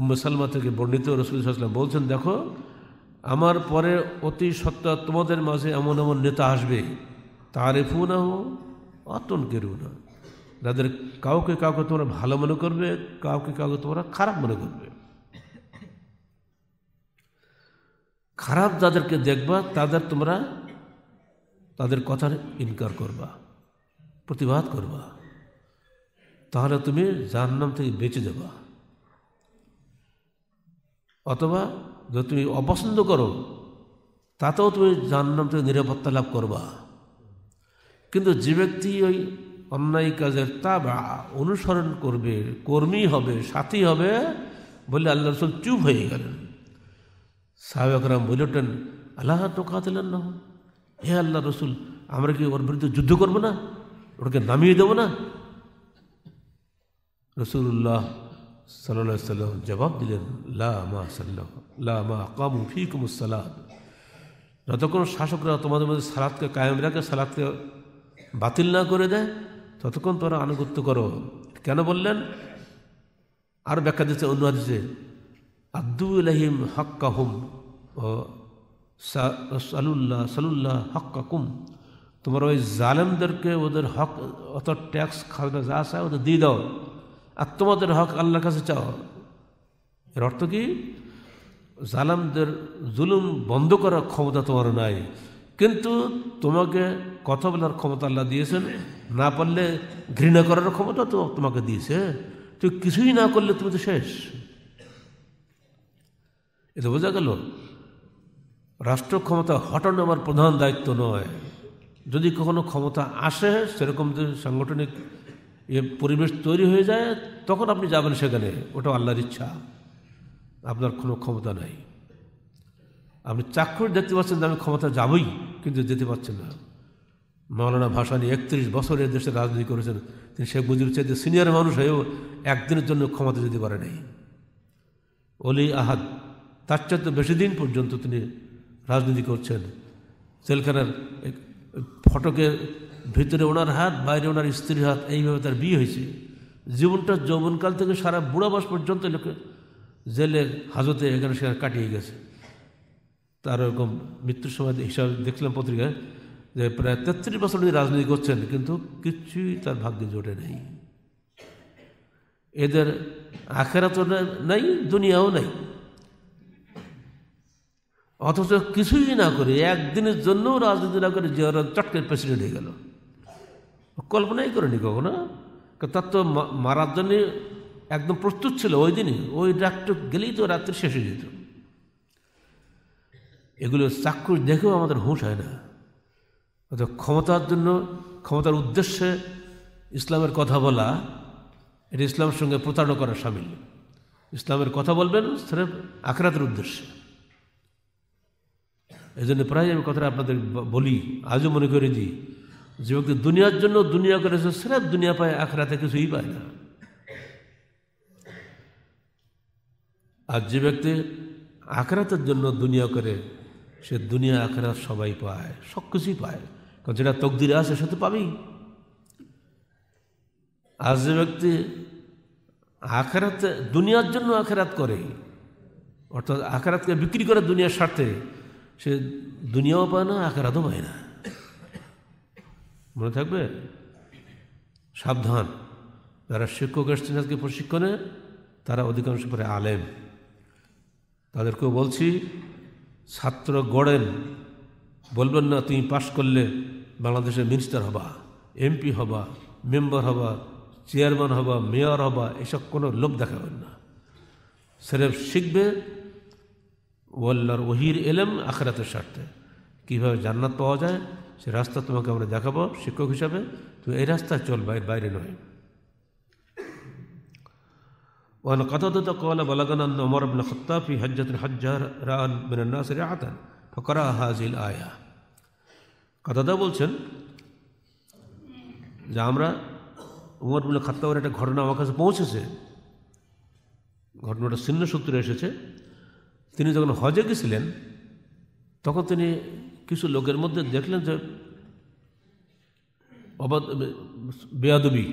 উম্মসালমা থেকে বর্ণিত রসুলাম বলছেন দেখো আমার পরে অতি সত্তা তোমাদের মাঝে এমন এমন নেতা আসবে তারেফু না হো অতন কেরু না তাদের কাউকে কাউকে তোমরা ভালো মনে করবে কাউকে কাউকে তোমরা খারাপ মনে করবে খারাপ যাদেরকে দেখবা তাদের তোমরা তাদের কথার ইনকার করবা প্রতিবাদ করবা তাহলে তুমি জাহান্নাম থেকে বেঁচে যাবা অথবা যদি তুমি অপছন্দ করো তাতেও তুমি জানলাম থেকে নিরাপত্তা লাভ করবা কিন্তু যে ব্যক্তি ওই অন্যায় কাজের তা বা অনুসরণ করবে কর্মী হবে সাথী হবে বলে আল্লাহ রসুল চুপ হয়ে গেলেন বলে ওঠেন আল্লাহ তো কাতিলেন না হে আল্লাহ রসুল আমরা কি ওর বিরুদ্ধে যুদ্ধ করবো না ওটাকে নামিয়ে দেবো না রসুল্লাহ সাল্লাহ সাল্লাম জবাব দিলেন লা মা সাল্লাহ লা মা কামু যতক্ষণ শাসকরা তোমাদের মধ্যে সালাদকে কায়েম রাখে সালাদকে বাতিল না করে দেয় ততক্ষণ তোমরা আনুগত্য করো কেন বললেন আর ব্যাখ্যা দিচ্ছে অন্য হাদিসে আব্দুল্লাহিম হাক্কাহুম ও সালুল্লাহ সালুল্লাহ হাক্কাকুম তোমার ওই জালেমদেরকে ওদের হক অত ট্যাক্স খাজনা যা চায় ওদের দিয়ে দাও আর তোমাদের হক আল্লাহর কাছে চাও এর অর্থ কি জালামদের জুলুম বন্ধ করার ক্ষমতা তোমার নাই কিন্তু তোমাকে কথা বলার ক্ষমতা আল্লাহ দিয়েছেন না পারলে ঘৃণা করার ক্ষমতা তো তোমাকে দিয়েছে তুই কিছুই না করলে তুমি তো শেষ এটা বোঝা গেল রাষ্ট্র ক্ষমতা হটানো আমার প্রধান দায়িত্ব নয় যদি কখনো ক্ষমতা আসে সেরকম যে সাংগঠনিক এ পরিবেশ তৈরি হয়ে যায় তখন আপনি যাবেন সেখানে ওটা আল্লাহর ইচ্ছা আপনার কোনো ক্ষমতা নাই আপনি চাক্ষুষ দেখতে পাচ্ছেন আমি ক্ষমতা যাবই কিন্তু যেতে পারছেন না মৌলানা ভাসানি একত্রিশ বছরের দেশে রাজনীতি করেছেন তিনি শেখ মুজিব চাইতে সিনিয়র মানুষ হয়েও একদিনের জন্য ক্ষমতা যেতে পারে নাই অলি আহাদ তার চাইতে বেশি দিন পর্যন্ত তিনি রাজনীতি করছেন জেলখানার ফটকে ভিতরে ওনার হাত বাইরে ওনার স্ত্রীর হাত এইভাবে তার বিয়ে হয়েছে জীবনটা যৌবনকাল থেকে সারা বুড়া বাস পর্যন্ত লোকে জেলে হাজতে এখানে সেখানে কাটিয়ে গেছে তার ওরকম মৃত্যুর সময় হিসাবে দেখলাম পত্রিকায় যে প্রায় তেত্রিশ বছর উনি রাজনীতি করছেন কিন্তু কিছুই তার ভাগ্যে জোটে নেই এদের তো নাই দুনিয়াও নাই অথচ কিছুই না করে একদিনের জন্যও রাজনীতি না করে যে চটকের প্রেসিডেন্ট হয়ে গেল কল্পনাই করেনি কখনো তার তো মারার জন্য একদম প্রস্তুত ছিল ওই দিনই ওই ডাক্তার গেলেই তো রাত্রি শেষ হয়ে যেত এগুলো চাক্ষুষ দেখেও আমাদের হুঁশ হয় না অর্থাৎ ক্ষমতার জন্য ক্ষমতার উদ্দেশ্যে ইসলামের কথা বলা এটা ইসলামের সঙ্গে প্রতারণা করা সামিল ইসলামের কথা বলবেন স্রেফ আখরাতের উদ্দেশ্যে এই জন্য প্রায় আমি কথাটা আপনাদের বলি আজও মনে করে দিই যে ব্যক্তি দুনিয়ার জন্য দুনিয়া করেছে সেরা দুনিয়া পায় আখরাতে কিছুই পায় না আর যে ব্যক্তি আখরাতের জন্য দুনিয়া করে সে দুনিয়া আখরাত সবাই পায় সব কিছুই পায় কারণ যেটা তকদিরে আছে সে তো পাবেই আর যে ব্যক্তি আখরাতে দুনিয়ার জন্য আখরাত করে অর্থাৎ আখরাতকে বিক্রি করে দুনিয়ার স্বার্থে সে দুনিয়াও পায় না আখরাতও পায় না মনে থাকবে সাবধান যারা শিক্ষক এসছেন আজকে প্রশিক্ষণে তারা অধিকাংশ করে আলেম তাদেরকেও বলছি ছাত্র গড়েন বলবেন না তুমি পাশ করলে বাংলাদেশে মিনিস্টার হবা এমপি হবা মেম্বার হবা চেয়ারম্যান হবা মেয়র হবা এসব কোনো লোভ দেখাবেন না সেরেফ শিখবে ওয়াল্লার ওহির এলেম আখরাতের স্বার্থে কীভাবে জান্নাত পাওয়া যায় সে রাস্তা তোমাকে আমরা দেখাবো শিক্ষক হিসাবে তুমি এই রাস্তায় চলবে এর বাইরে নয় ওয়ান قتادة قال بلغنا أن عمر بن الخطاب في حجة الحج رأى আতান الناس হাজিল আয়া هذه বলছেন যে আমরা উমর বিন খাত্তাবের একটা ঘটনা আমার কাছে পৌঁছেছে ঘটনাটা ছিন্ন সূত্রে এসেছে তিনি যখন হজে গেছিলেন তখন তিনি কিছু লোকের মধ্যে দেখলেন যে অবাধ বেয়াদবি